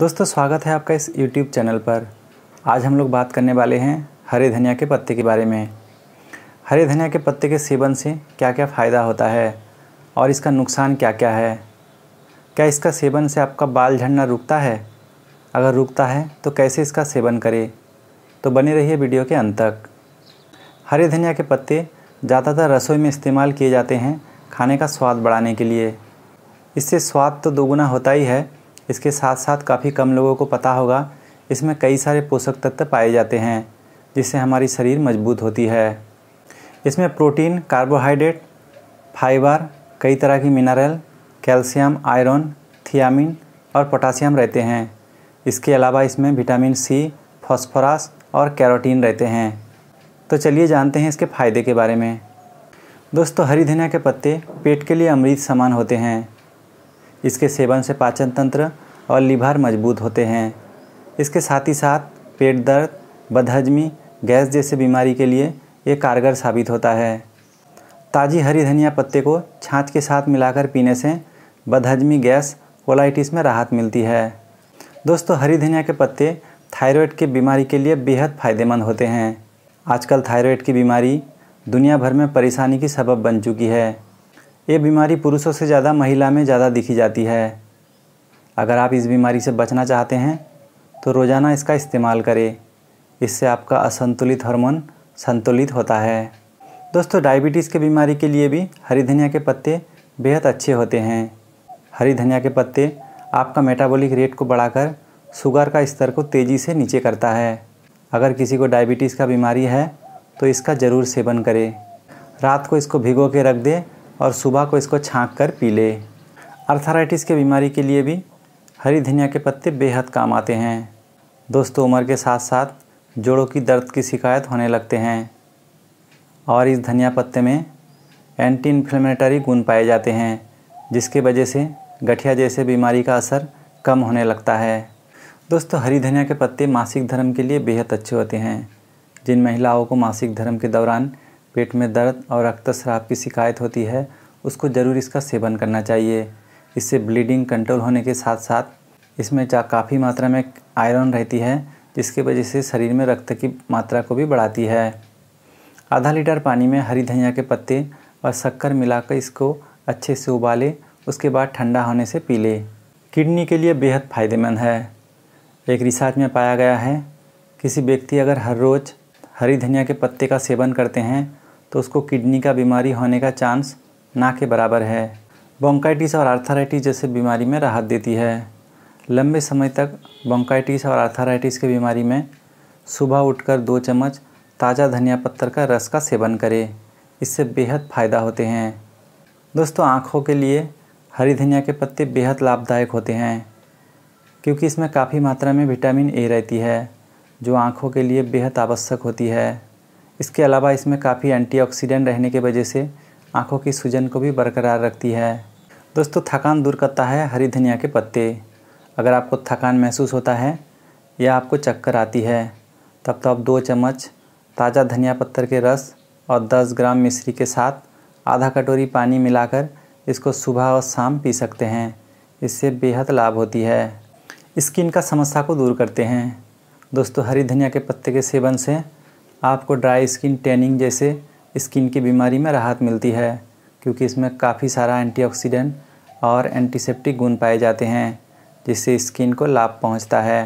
दोस्तों स्वागत है आपका इस YouTube चैनल पर आज हम लोग बात करने वाले हैं हरे धनिया के पत्ते के बारे में हरे धनिया के पत्ते के सेवन से क्या क्या फ़ायदा होता है और इसका नुकसान क्या क्या है क्या इसका सेवन से आपका बाल झड़ना रुकता है अगर रुकता है तो कैसे इसका सेवन करें तो बने रहिए वीडियो के अंत तक हरे धनिया के पत्ते ज़्यादातर रसोई में इस्तेमाल किए जाते हैं खाने का स्वाद बढ़ाने के लिए इससे स्वाद तो दोगुना होता ही है इसके साथ साथ काफ़ी कम लोगों को पता होगा इसमें कई सारे पोषक तत्व पाए जाते हैं जिससे हमारी शरीर मजबूत होती है इसमें प्रोटीन कार्बोहाइड्रेट फाइबर कई तरह की मिनरल कैल्शियम आयरन थियामिन और पोटासियम रहते हैं इसके अलावा इसमें विटामिन सी फॉस्फोरस और कैरोटीन रहते हैं तो चलिए जानते हैं इसके फ़ायदे के बारे में दोस्तों हरी धनिया के पत्ते पेट के लिए अमृत समान होते हैं इसके सेवन से पाचन तंत्र और लिभार मजबूत होते हैं इसके साथ ही साथ पेट दर्द बदहजमी गैस जैसे बीमारी के लिए ये कारगर साबित होता है ताज़ी हरी धनिया पत्ते को छाछ के साथ मिलाकर पीने से बदहजमी गैस कोलाइटिस में राहत मिलती है दोस्तों हरी धनिया के पत्ते थायराइड की बीमारी के लिए बेहद फ़ायदेमंद होते हैं आजकल थायराइड की बीमारी दुनिया भर में परेशानी की सबब बन चुकी है ये बीमारी पुरुषों से ज़्यादा महिला में ज़्यादा दिखी जाती है अगर आप इस बीमारी से बचना चाहते हैं तो रोज़ाना इसका इस्तेमाल करें इससे आपका असंतुलित हार्मोन संतुलित होता है दोस्तों डायबिटीज़ के बीमारी के लिए भी हरी धनिया के पत्ते बेहद अच्छे होते हैं हरी धनिया के पत्ते आपका मेटाबॉलिक रेट को बढ़ाकर शुगर का स्तर को तेज़ी से नीचे करता है अगर किसी को डायबिटीज़ का बीमारी है तो इसका ज़रूर सेवन करें रात को इसको भिगो के रख दें और सुबह को इसको छाँक कर पी ले अर्थराइटिस के बीमारी के लिए भी हरी धनिया के पत्ते बेहद काम आते हैं दोस्तों उम्र के साथ साथ जोड़ों की दर्द की शिकायत होने लगते हैं और इस धनिया पत्ते में एंटी इन्फ्लेमेटरी गुण पाए जाते हैं जिसके वजह से गठिया जैसे बीमारी का असर कम होने लगता है दोस्तों हरी धनिया के पत्ते मासिक धर्म के लिए बेहद अच्छे होते हैं जिन महिलाओं को मासिक धर्म के दौरान पेट में दर्द और रक्तस्राव की शिकायत होती है उसको ज़रूर इसका सेवन करना चाहिए इससे ब्लीडिंग कंट्रोल होने के साथ साथ इसमें काफ़ी मात्रा में आयरन रहती है जिसकी वजह से शरीर में रक्त की मात्रा को भी बढ़ाती है आधा लीटर पानी में हरी धनिया के पत्ते और शक्कर मिलाकर इसको अच्छे से उबाले उसके बाद ठंडा होने से पी लें किडनी के लिए बेहद फ़ायदेमंद है एक रिसर्च में पाया गया है किसी व्यक्ति अगर हर रोज़ हरी धनिया के पत्ते का सेवन करते हैं तो उसको किडनी का बीमारी होने का चांस ना के बराबर है बोंकाइटिस और आर्थराइटिस जैसे बीमारी में राहत देती है लंबे समय तक बोंकाइटिस और आर्थराइटिस की बीमारी में सुबह उठकर दो चम्मच ताज़ा धनिया पत्तर का रस का सेवन करें इससे बेहद फ़ायदा होते हैं दोस्तों आँखों के लिए हरी धनिया के पत्ते बेहद लाभदायक होते हैं क्योंकि इसमें काफ़ी मात्रा में विटामिन ए रहती है जो आँखों के लिए बेहद आवश्यक होती है इसके अलावा इसमें काफ़ी एंटीऑक्सीडेंट रहने की वजह से आँखों की सूजन को भी बरकरार रखती है दोस्तों थकान दूर करता है हरी धनिया के पत्ते अगर आपको थकान महसूस होता है या आपको चक्कर आती है तब तो आप दो चम्मच ताज़ा धनिया पत्थर के रस और 10 ग्राम मिश्री के साथ आधा कटोरी पानी मिलाकर इसको सुबह और शाम पी सकते हैं इससे बेहद लाभ होती है स्किन का समस्या को दूर करते हैं दोस्तों हरी धनिया के पत्ते के सेवन से आपको ड्राई स्किन टैनिंग जैसे स्किन की बीमारी में राहत मिलती है क्योंकि इसमें काफ़ी सारा एंटीऑक्सीडेंट और एंटीसेप्टिक गुण पाए जाते हैं जिससे स्किन को लाभ पहुंचता है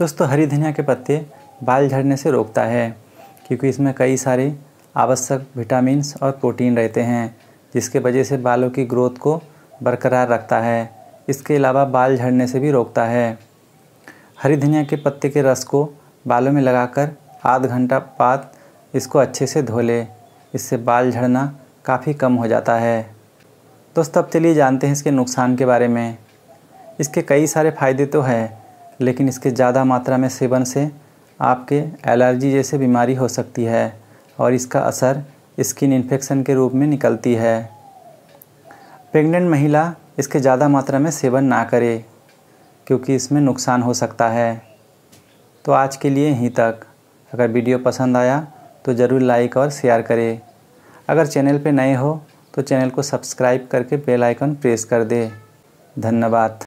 दोस्तों हरी धनिया के पत्ते बाल झड़ने से रोकता है क्योंकि इसमें कई सारे आवश्यक विटामिन्स और प्रोटीन रहते हैं जिसके वजह से बालों की ग्रोथ को बरकरार रखता है इसके अलावा बाल झड़ने से भी रोकता है हरी धनिया के पत्ते के रस को बालों में लगाकर आध घंटा बाद इसको अच्छे से धो लें इससे बाल झड़ना काफ़ी कम हो जाता है दोस्त अब चलिए जानते हैं इसके नुकसान के बारे में इसके कई सारे फ़ायदे तो हैं लेकिन इसके ज़्यादा मात्रा में सेवन से आपके एलर्जी जैसे बीमारी हो सकती है और इसका असर स्किन इन्फेक्शन के रूप में निकलती है प्रेग्नेंट महिला इसके ज़्यादा मात्रा में सेवन ना करे क्योंकि इसमें नुकसान हो सकता है तो आज के लिए यहीं तक अगर वीडियो पसंद आया तो ज़रूर लाइक और शेयर करें अगर चैनल पर नए हो तो चैनल को सब्सक्राइब करके बेल आइकन प्रेस कर दे धन्यवाद